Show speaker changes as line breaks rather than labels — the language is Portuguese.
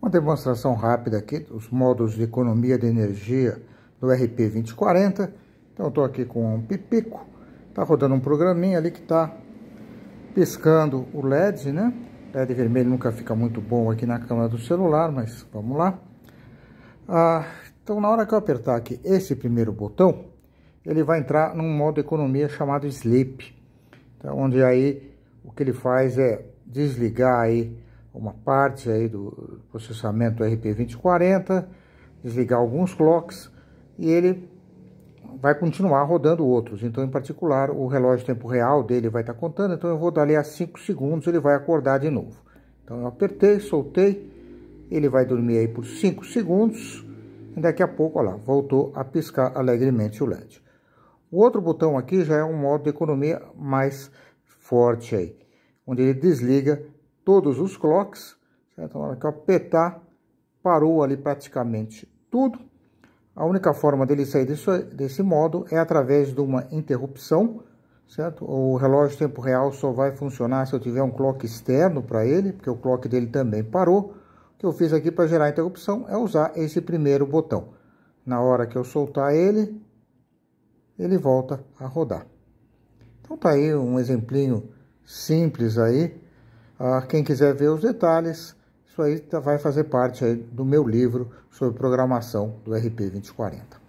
Uma demonstração rápida aqui dos modos de economia de energia do RP2040. Então eu estou aqui com um pipico, está rodando um programinha ali que está piscando o LED, né? LED vermelho nunca fica muito bom aqui na câmera do celular, mas vamos lá. Ah, então na hora que eu apertar aqui esse primeiro botão, ele vai entrar num modo economia chamado Sleep. Então, onde aí o que ele faz é desligar aí uma parte aí do processamento RP2040, desligar alguns clocks e ele vai continuar rodando outros. Então, em particular, o relógio tempo real dele vai estar tá contando, então eu vou dar ali a 5 segundos, ele vai acordar de novo. Então eu apertei, soltei, ele vai dormir aí por 5 segundos, e daqui a pouco, olha lá, voltou a piscar alegremente o LED. O outro botão aqui já é um modo de economia mais forte aí, onde ele desliga todos os clocks, certo? Na hora que eu apertar, parou ali praticamente tudo. A única forma dele sair desse, desse modo é através de uma interrupção, certo? O relógio tempo real só vai funcionar se eu tiver um clock externo para ele, porque o clock dele também parou. O que eu fiz aqui para gerar a interrupção é usar esse primeiro botão. Na hora que eu soltar ele, ele volta a rodar. Então tá aí um exemplinho simples aí ah, quem quiser ver os detalhes, isso aí tá, vai fazer parte do meu livro sobre programação do RP 2040.